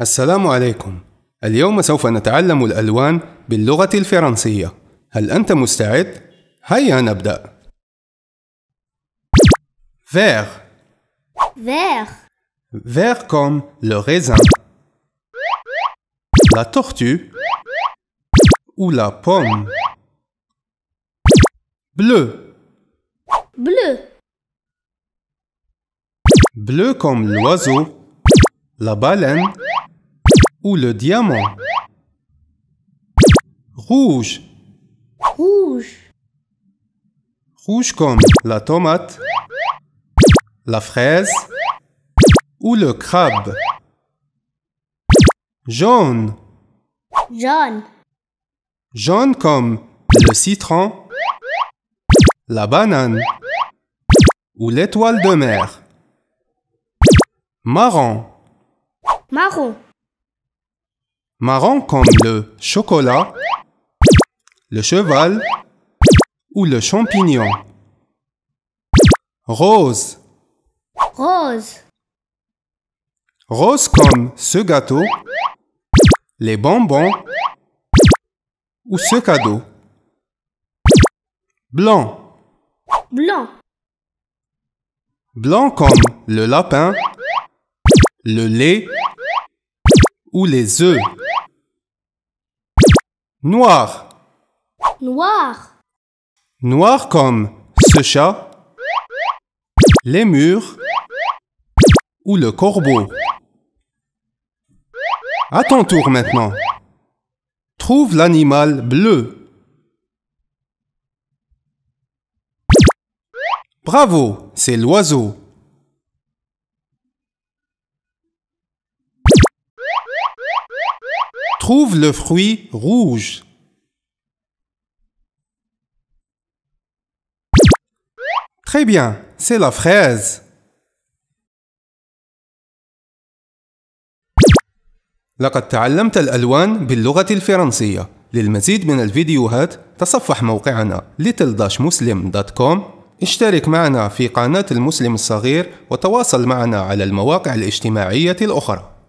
السلام عليكم اليوم سوف نتعلم الالوان باللغه الفرنسيه هل انت مستعد هيا نبدا فير فير فير كوم لو ريزان لا تورتو او لا بوم بلو بلو بلو كوم لوزو لا baleine ou le diamant. Rouge. Rouge. Rouge comme la tomate, la fraise ou le crabe. Jaune. Jaune. Jaune comme le citron, la banane ou l'étoile de mer. Marron. Marron marron comme le chocolat, le cheval ou le champignon. Rose. Rose. Rose comme ce gâteau, les bonbons ou ce cadeau. Blanc. Blanc. Blanc comme le lapin, le lait ou les œufs. Noir. Noir. Noir comme ce chat, les murs ou le corbeau. À ton tour maintenant. Trouve l'animal bleu. Bravo, c'est l'oiseau. trouve le fruit rouge. Très bien, c'est la fraise. لقد تعلمت الألوان باللغة الفرنسية. للمزيد من الفيديوهات تصفح موقعنا little-muslim.com. اشترك معنا في قناة المسلم الصغير وتواصل معنا على المواقع الاجتماعية الأخرى